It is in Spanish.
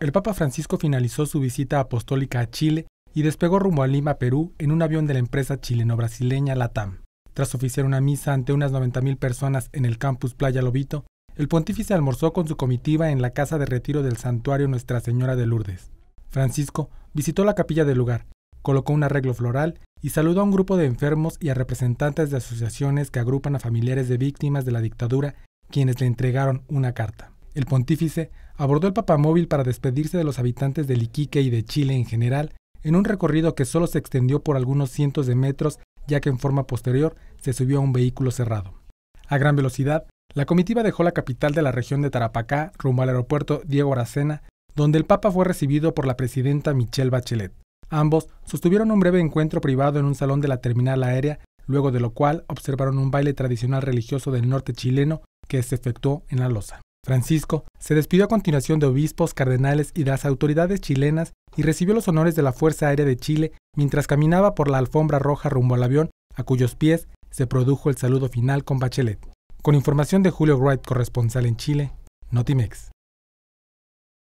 El Papa Francisco finalizó su visita apostólica a Chile y despegó rumbo a Lima, Perú, en un avión de la empresa chileno-brasileña LATAM. Tras oficiar una misa ante unas 90.000 personas en el campus Playa Lobito, el pontífice almorzó con su comitiva en la casa de retiro del santuario Nuestra Señora de Lourdes. Francisco visitó la capilla del lugar, colocó un arreglo floral y saludó a un grupo de enfermos y a representantes de asociaciones que agrupan a familiares de víctimas de la dictadura, quienes le entregaron una carta. El pontífice abordó el papamóvil para despedirse de los habitantes de Iquique y de Chile en general, en un recorrido que solo se extendió por algunos cientos de metros, ya que en forma posterior se subió a un vehículo cerrado. A gran velocidad, la comitiva dejó la capital de la región de Tarapacá rumbo al aeropuerto Diego Aracena, donde el Papa fue recibido por la presidenta Michelle Bachelet. Ambos sostuvieron un breve encuentro privado en un salón de la terminal aérea, luego de lo cual observaron un baile tradicional religioso del norte chileno que se efectuó en la losa Francisco se despidió a continuación de obispos, cardenales y de las autoridades chilenas y recibió los honores de la Fuerza Aérea de Chile mientras caminaba por la alfombra roja rumbo al avión, a cuyos pies se produjo el saludo final con Bachelet. Con información de Julio Wright, corresponsal en Chile, Notimex.